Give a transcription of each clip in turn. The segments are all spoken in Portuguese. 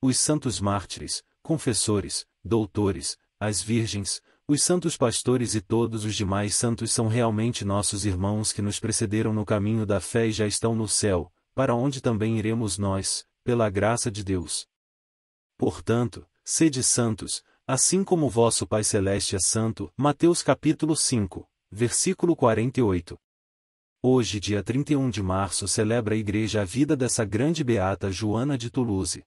os santos mártires, confessores, doutores, as virgens, os santos pastores e todos os demais santos são realmente nossos irmãos que nos precederam no caminho da fé e já estão no céu, para onde também iremos nós, pela graça de Deus. Portanto, sede santos, assim como vosso Pai celeste é santo. Mateus capítulo 5, versículo 48. Hoje, dia 31 de março, celebra a igreja a vida dessa grande beata Joana de Toulouse.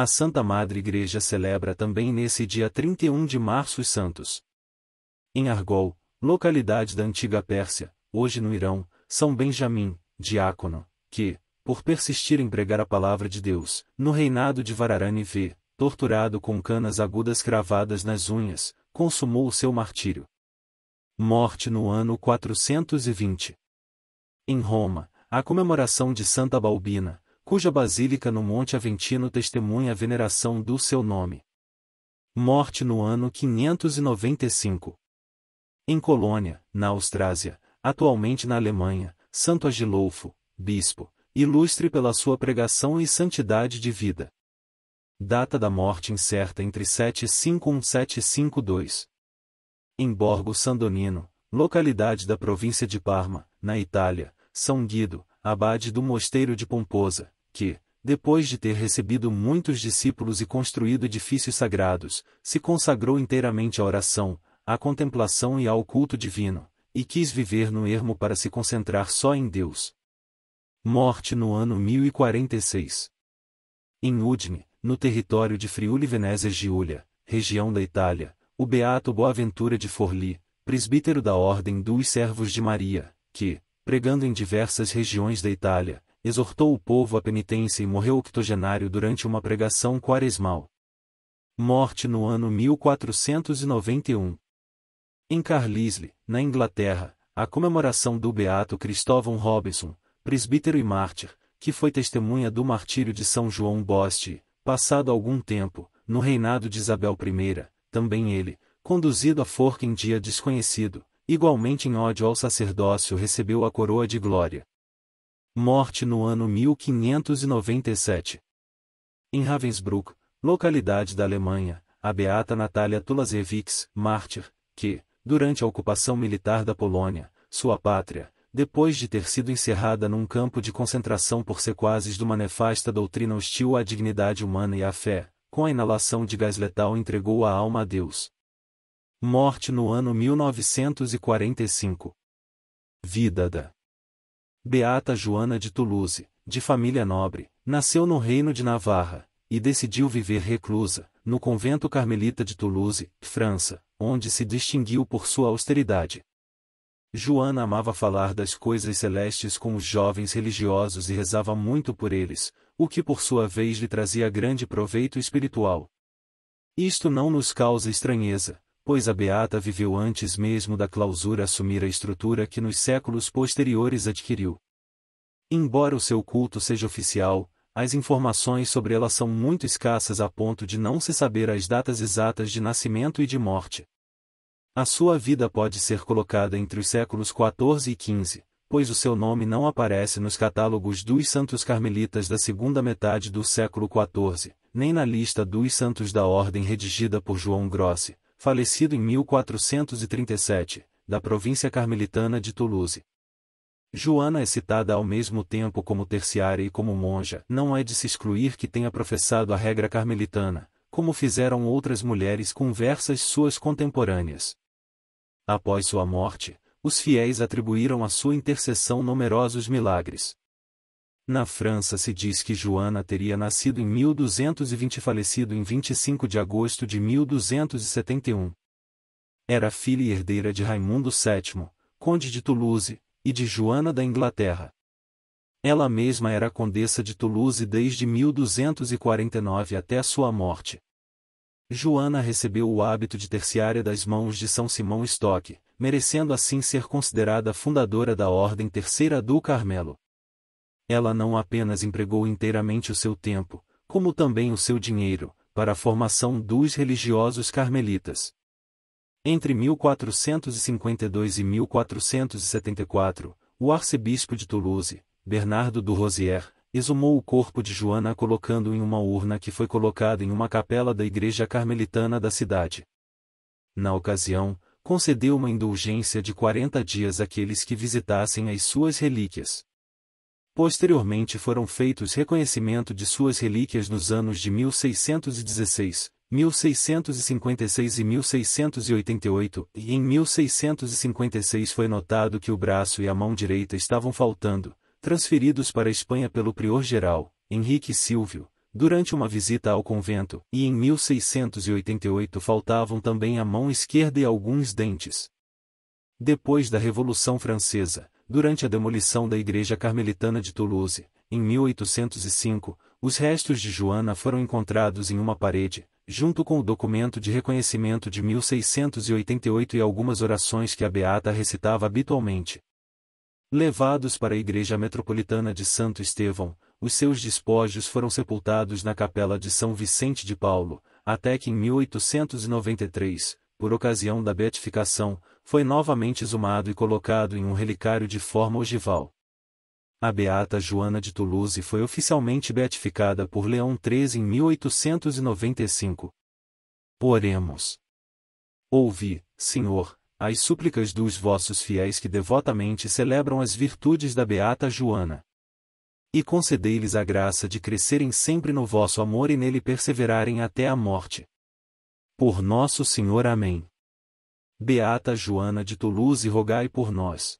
A Santa Madre Igreja celebra também nesse dia 31 de março os santos. Em Argol, localidade da antiga Pérsia, hoje no Irão, São Benjamim, diácono, que, por persistir em pregar a palavra de Deus, no reinado de Vararani V, torturado com canas agudas cravadas nas unhas, consumou o seu martírio. Morte no ano 420. Em Roma, a comemoração de Santa Balbina, cuja basílica no Monte Aventino testemunha a veneração do seu nome. Morte no ano 595. Em Colônia, na Austrásia, atualmente na Alemanha, Santo Agilolfo, bispo, ilustre pela sua pregação e santidade de vida. Data da morte incerta entre 751-752. Em Borgo Sandonino, localidade da província de Parma, na Itália, São Guido, abade do mosteiro de Pomposa, que, depois de ter recebido muitos discípulos e construído edifícios sagrados, se consagrou inteiramente à oração, à contemplação e ao culto divino, e quis viver no ermo para se concentrar só em Deus. Morte no ano 1046. Em Udine, no território de Friuli Venezia Giulia, região da Itália, o beato Boaventura de Forli, presbítero da Ordem dos Servos de Maria, que, pregando em diversas regiões da Itália, exortou o povo à penitência e morreu octogenário durante uma pregação quaresmal. Morte no ano 1491. Em Carlisle, na Inglaterra, a comemoração do beato Cristóvão Robinson, presbítero e mártir, que foi testemunha do martírio de São João Boste, passado algum tempo, no reinado de Isabel I, também ele, conduzido à forca em dia desconhecido, igualmente em ódio ao sacerdócio recebeu a coroa de glória morte no ano 1597. Em Ravensbrück, localidade da Alemanha, a beata Natália Tulasewicz, mártir, que, durante a ocupação militar da Polônia, sua pátria, depois de ter sido encerrada num campo de concentração por sequazes de uma nefasta doutrina hostil à dignidade humana e à fé, com a inalação de gás letal entregou a alma a Deus. Morte no ano 1945. Vida da Beata Joana de Toulouse, de família nobre, nasceu no Reino de Navarra, e decidiu viver reclusa, no convento carmelita de Toulouse, França, onde se distinguiu por sua austeridade. Joana amava falar das coisas celestes com os jovens religiosos e rezava muito por eles, o que por sua vez lhe trazia grande proveito espiritual. Isto não nos causa estranheza, pois a Beata viveu antes mesmo da clausura assumir a estrutura que nos séculos posteriores adquiriu. Embora o seu culto seja oficial, as informações sobre ela são muito escassas a ponto de não se saber as datas exatas de nascimento e de morte. A sua vida pode ser colocada entre os séculos XIV e XV, pois o seu nome não aparece nos catálogos dos santos carmelitas da segunda metade do século XIV, nem na lista dos santos da ordem redigida por João Grossi, falecido em 1437, da província carmelitana de Toulouse. Joana é citada ao mesmo tempo como terciária e como monja, não é de se excluir que tenha professado a regra carmelitana, como fizeram outras mulheres conversas suas contemporâneas. Após sua morte, os fiéis atribuíram à sua intercessão numerosos milagres. Na França se diz que Joana teria nascido em 1220 e falecido em 25 de agosto de 1271. Era filha e herdeira de Raimundo VII, conde de Toulouse, e de Joana da Inglaterra. Ela mesma era condessa de Toulouse desde 1249 até sua morte. Joana recebeu o hábito de terciária das mãos de São Simão Stock, merecendo assim ser considerada fundadora da Ordem Terceira do Carmelo ela não apenas empregou inteiramente o seu tempo, como também o seu dinheiro, para a formação dos religiosos carmelitas. Entre 1452 e 1474, o arcebispo de Toulouse, Bernardo do Rosier, exumou o corpo de Joana colocando em uma urna que foi colocada em uma capela da igreja carmelitana da cidade. Na ocasião, concedeu uma indulgência de 40 dias àqueles que visitassem as suas relíquias. Posteriormente foram feitos reconhecimento de suas relíquias nos anos de 1616, 1656 e 1688, e em 1656 foi notado que o braço e a mão direita estavam faltando, transferidos para a Espanha pelo prior-geral, Henrique Silvio, durante uma visita ao convento, e em 1688 faltavam também a mão esquerda e alguns dentes. Depois da Revolução Francesa, durante a demolição da igreja carmelitana de Toulouse, em 1805, os restos de Joana foram encontrados em uma parede, junto com o documento de reconhecimento de 1688 e algumas orações que a beata recitava habitualmente. Levados para a igreja metropolitana de Santo Estevão, os seus despojos foram sepultados na capela de São Vicente de Paulo, até que em 1893, por ocasião da beatificação, foi novamente exumado e colocado em um relicário de forma ogival. A beata Joana de Toulouse foi oficialmente beatificada por Leão XIII em 1895. Oremos. Ouvi, Senhor, as súplicas dos vossos fiéis que devotamente celebram as virtudes da beata Joana. E concedei-lhes a graça de crescerem sempre no vosso amor e nele perseverarem até a morte. Por nosso Senhor Amém. Beata Joana de Toulouse, rogai por nós.